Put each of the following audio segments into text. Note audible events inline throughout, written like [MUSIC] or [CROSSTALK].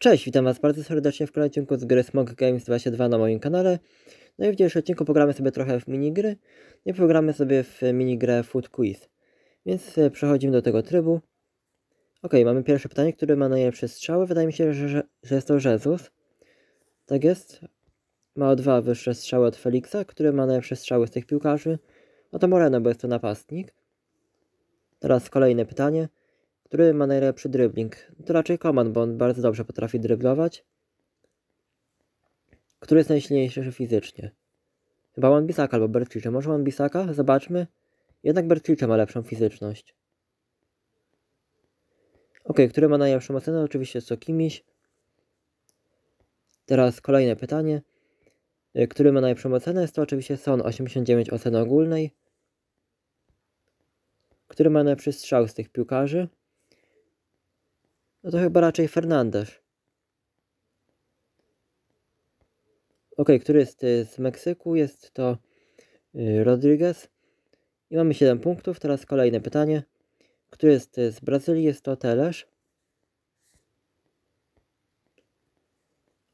Cześć, witam Was bardzo serdecznie w kolejnym odcinku z gry Smog Games 22 na moim kanale. No i w dzisiejszym odcinku pogramy sobie trochę w minigry. No I pogramy sobie w minigrę Food Quiz. Więc e, przechodzimy do tego trybu. Ok, mamy pierwsze pytanie, które ma najlepsze strzały. Wydaje mi się, że, że, że jest to Jezus. Tak jest. Ma o dwa wyższe strzały od Felixa, który ma najlepsze strzały z tych piłkarzy. No to Moreno, bo jest to napastnik. Teraz kolejne pytanie. Który ma najlepszy dribbling? To raczej Koman, bo on bardzo dobrze potrafi dryblować. Który jest najsilniejszy fizycznie? Chyba Wan-Bissaka albo Bertlicze. Może wan bisaka, Zobaczmy. Jednak Bertlicze ma lepszą fizyczność. Ok, który ma najlepszą ocenę? Oczywiście to kimś. Teraz kolejne pytanie. Y, który ma najlepszą ocenę? Jest to oczywiście Son, 89 oceny ogólnej. Który ma najlepszy strzał z tych piłkarzy? No to chyba raczej Fernandez. Ok, który jest y, z Meksyku? Jest to y, Rodriguez. I mamy 7 punktów. Teraz kolejne pytanie. Który jest y, z Brazylii? Jest to Telesz.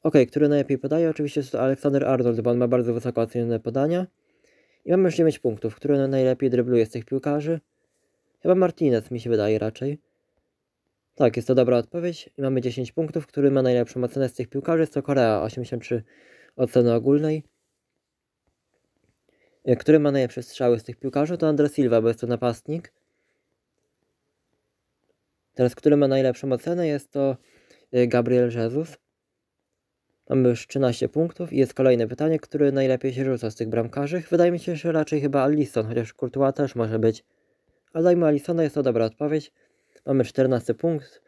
Ok, który najlepiej podaje? Oczywiście jest to Aleksander Arnold, bo on ma bardzo wysoko ocenione podania. I mamy już 9 punktów. Który najlepiej drybluje z tych piłkarzy? Chyba Martinez mi się wydaje raczej. Tak, jest to dobra odpowiedź. I mamy 10 punktów. Który ma najlepszą ocenę z tych piłkarzy? Jest to Korea, 83 oceny ogólnej. E, który ma najlepsze strzały z tych piłkarzy? To Andres Silva, bo jest to napastnik. Teraz, który ma najlepszą ocenę? Jest to e, Gabriel Jesus. Mamy już 13 punktów i jest kolejne pytanie, który najlepiej się rzuca z tych bramkarzy. Wydaje mi się, że raczej chyba Allison, chociaż Courtois też może być. Ale dajmy Allisona, jest to dobra odpowiedź. Mamy 14 punkt.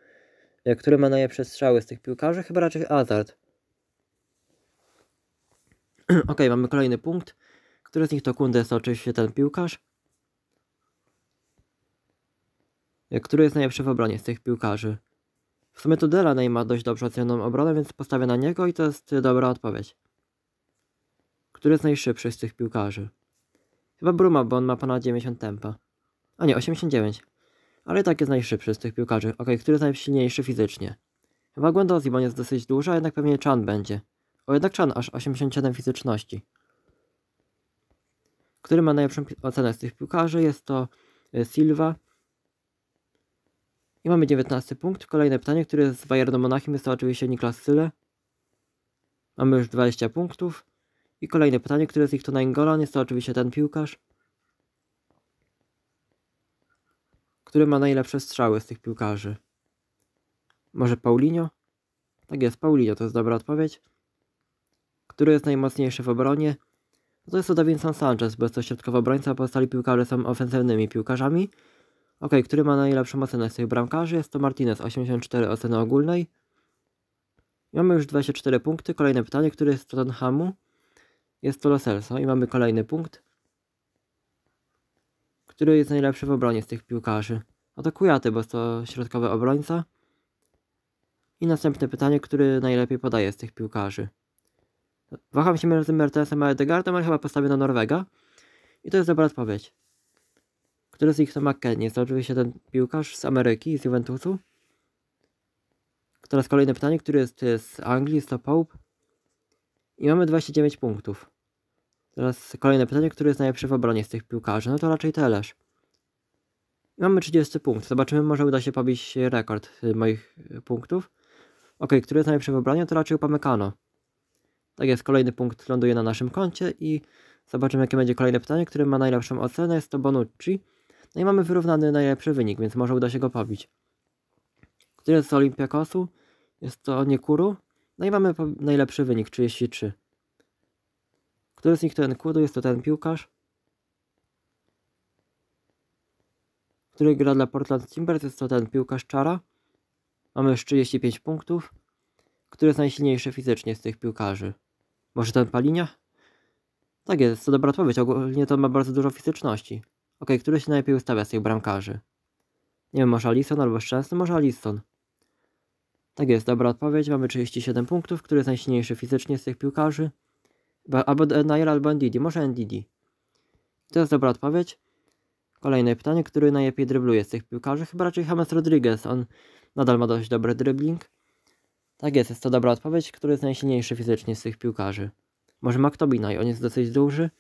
E, który ma najlepsze strzały z tych piłkarzy? Chyba raczej Hazard. [CLEARS THROAT] ok, mamy kolejny punkt. Który z nich to Kunde jest oczywiście ten piłkarz. E, który jest najlepszy w obronie z tych piłkarzy? W sumie to Delaney ma dość dobrze ocenioną obronę, więc postawię na niego i to jest e, dobra odpowiedź. Który jest najszybszy z tych piłkarzy? Chyba Bruma, bo on ma ponad 90 tempa. A nie, 89 ale tak jest najszybszy z tych piłkarzy. Ok, który jest najsilniejszy fizycznie? Chyba Gwendo Ziban jest dosyć duża, jednak pewnie Chan będzie. O, jednak Chan aż 87 fizyczności. Który ma najlepszą ocenę z tych piłkarzy? Jest to e, Silva. I mamy 19 punkt. Kolejne pytanie, które jest z Bayernu Monachium jest to oczywiście Niklas Syle. Mamy już 20 punktów. I kolejne pytanie, które z ich to Nainggolan? Jest to oczywiście ten piłkarz. Który ma najlepsze strzały z tych piłkarzy? Może Paulinho? Tak jest, Paulinho to jest dobra odpowiedź. Który jest najmocniejszy w obronie? No to jest to Davinson Sanchez, bo jest to środkowo obrońca, pozostali piłkarze są ofensywnymi piłkarzami. Ok, który ma najlepszą ocenę z tych bramkarzy? Jest to Martinez, 84 oceny ogólnej. I mamy już 24 punkty. Kolejne pytanie, który jest z Tottenhamu? Jest to Loselso i mamy kolejny punkt który jest najlepszy w obronie z tych piłkarzy? Atakuje jest to środkowy obrońca. I następne pytanie, który najlepiej podaje z tych piłkarzy? Waham się między Mertensem a Edegardem, ale chyba postawię na Norwega. I to jest dobra odpowiedź. Który z nich to McKennie? Jest to oczywiście ten piłkarz z Ameryki, z Juventusu. Teraz kolejne pytanie, który jest z Anglii, jest to Pope. I mamy 29 punktów. Teraz kolejne pytanie, który jest najlepszy w obronie z tych piłkarzy? No to raczej Telesz. Mamy 30 punkt. Zobaczymy, może uda się pobić rekord moich punktów. Ok, który jest najlepszy w obronie? To raczej Upamecano. Tak jest, kolejny punkt ląduje na naszym koncie i zobaczymy, jakie będzie kolejne pytanie, który ma najlepszą ocenę. Jest to Bonucci. No i mamy wyrównany najlepszy wynik, więc może uda się go pobić. Który jest z Olimpiakosu? Jest to Niekuru. No i mamy najlepszy wynik, 33. Który z nich to ten kury? Jest to ten piłkarz? Który gra dla Portland Timbers? Jest to ten piłkarz czara? Mamy już 35 punktów. Który jest najsilniejszy fizycznie z tych piłkarzy? Może ten Palinia? Tak jest, to dobra odpowiedź. Ogólnie to ma bardzo dużo fizyczności. Ok, który się najlepiej ustawia z tych bramkarzy? Nie wiem, może Alison albo Szczęsny? Może Alison? Tak jest, dobra odpowiedź. Mamy 37 punktów. Który jest najsilniejszy fizycznie z tych piłkarzy? Albo e, Nair, albo NDD. Może NDD. To jest dobra odpowiedź. Kolejne pytanie, który najlepiej dribluje z tych piłkarzy? Chyba raczej James Rodriguez. On nadal ma dość dobry dribbling. Tak jest, jest to dobra odpowiedź, który jest najsilniejszy fizycznie z tych piłkarzy. Może i on jest dosyć duży.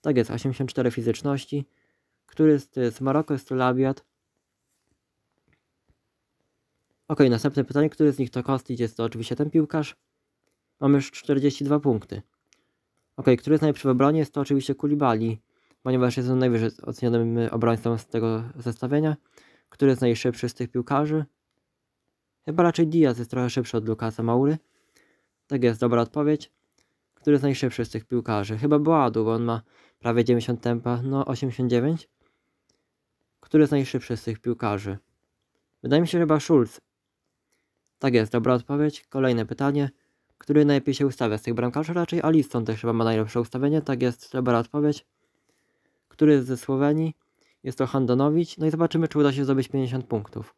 Tak jest, 84 fizyczności. Który jest, to jest Maroko, jest to Labiat. Ok, następne pytanie, który z nich to Kostić? Jest to oczywiście ten piłkarz. Mamy już 42 punkty. Ok, który jest najlepszy w obronie? Jest to oczywiście Kulibali, ponieważ jest on najwyżej ocenionym y, obrońcą z tego zestawienia. Który jest najszybszy z tych piłkarzy? Chyba raczej Diaz jest trochę szybszy od Lukasa Maury. Tak jest, dobra odpowiedź. Który jest najszybszy z tych piłkarzy? Chyba Boadu, bo on ma prawie 90 tempa, no 89. Który jest najszybszy z tych piłkarzy? Wydaje mi się że chyba Schulz. Tak jest, dobra odpowiedź. Kolejne pytanie który najlepiej się ustawia z tych bramkarzy. Raczej Alisson też chyba ma najlepsze ustawienie, tak jest dobra odpowiedź. Który jest ze Słowenii? Jest to Handanowicz, No i zobaczymy, czy uda się zdobyć 50 punktów.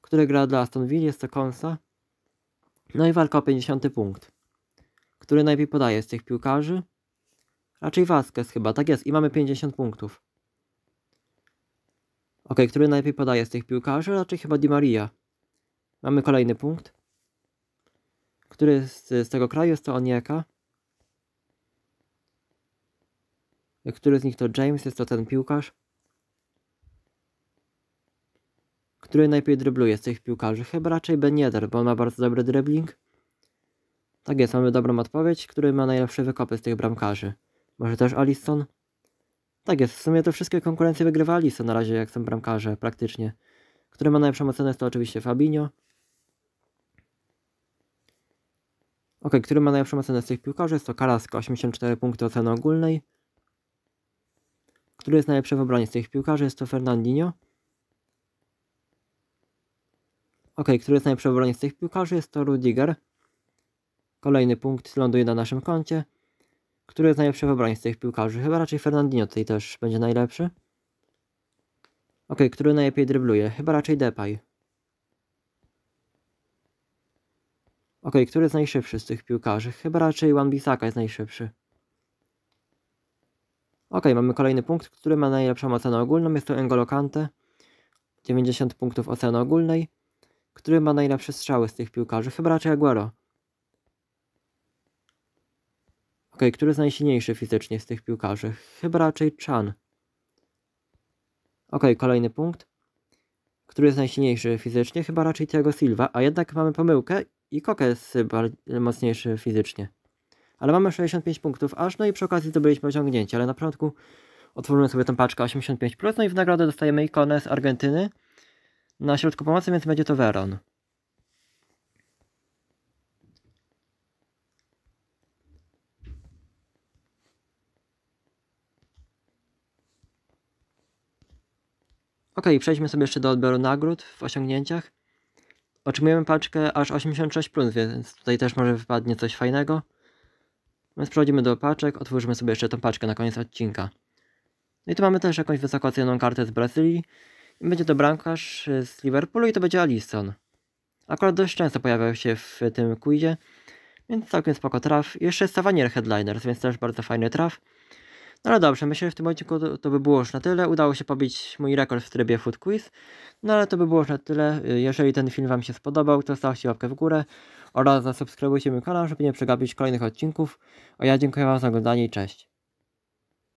Który gra dla Aston Villa? Jest to Konsa. No i walka o 50 punkt. Który najlepiej podaje z tych piłkarzy? Raczej Vasquez chyba, tak jest. I mamy 50 punktów. Ok, który najlepiej podaje z tych piłkarzy? Raczej chyba Di Maria. Mamy kolejny punkt. Który z, z tego kraju jest to Onieka? Który z nich to James? Jest to ten piłkarz? Który najpierw drybluje z tych piłkarzy? Chyba raczej Ben bo on ma bardzo dobry dribbling. Tak jest, mamy dobrą odpowiedź. Który ma najlepsze wykopy z tych bramkarzy? Może też Alisson? Tak jest, w sumie to wszystkie konkurencje wygrywa Alisson na razie, jak są bramkarze, praktycznie. Który ma najlepszą ocenę jest to oczywiście Fabinho. Ok, który ma najlepszą ocenę z tych piłkarzy? Jest to Karasko, 84 punkty oceny ogólnej. Który jest najlepszy w obronie z tych piłkarzy? Jest to Fernandinho. Ok, który jest najlepszy w obronie z tych piłkarzy? Jest to Rudiger. Kolejny punkt ląduje na naszym koncie. Który jest najlepszy w obronie z tych piłkarzy? Chyba raczej Fernandinho tutaj też będzie najlepszy. Ok, który najlepiej drybluje? Chyba raczej Depay. Okej, okay, który jest najszybszy z tych piłkarzy? Chyba raczej One Bissaka jest najszybszy. Okej, okay, mamy kolejny punkt, który ma najlepszą ocenę ogólną. Jest to Engolo 90 punktów oceny ogólnej. Który ma najlepsze strzały z tych piłkarzy? Chyba raczej Aguero. OK, który jest najsilniejszy fizycznie z tych piłkarzy? Chyba raczej Chan. OK, kolejny punkt. Który jest najsilniejszy fizycznie? Chyba raczej Thiago Silva, a jednak mamy pomyłkę i Koke jest mocniejszy fizycznie. Ale mamy 65 punktów aż, no i przy okazji zdobyliśmy osiągnięcie, ale na początku otworzymy sobie tą paczkę 85+, no i w nagrodę dostajemy ikonę z Argentyny na środku pomocy, więc będzie to Veron. Ok, przejdźmy sobie jeszcze do odbioru nagród w osiągnięciach. Otrzymujemy paczkę aż 86+, plus, więc tutaj też może wypadnie coś fajnego. Więc przechodzimy do paczek, otwórzmy sobie jeszcze tą paczkę na koniec odcinka. No i tu mamy też jakąś wysoko ocenioną kartę z Brazylii. I będzie to bramkarz z Liverpoolu i to będzie Alisson. Akurat dość często pojawiał się w tym quizie, więc całkiem spoko traf. I jeszcze jest Savanier Headliners, więc też bardzo fajny traf. No ale dobrze, myślę, że w tym odcinku to, to by było już na tyle. Udało się pobić mój rekord w trybie Food Quiz. No ale to by było już na tyle. Jeżeli ten film Wam się spodobał, to zostawcie łapkę w górę oraz zasubskrybujcie mój kanał, żeby nie przegapić kolejnych odcinków. A ja dziękuję Wam za oglądanie i cześć.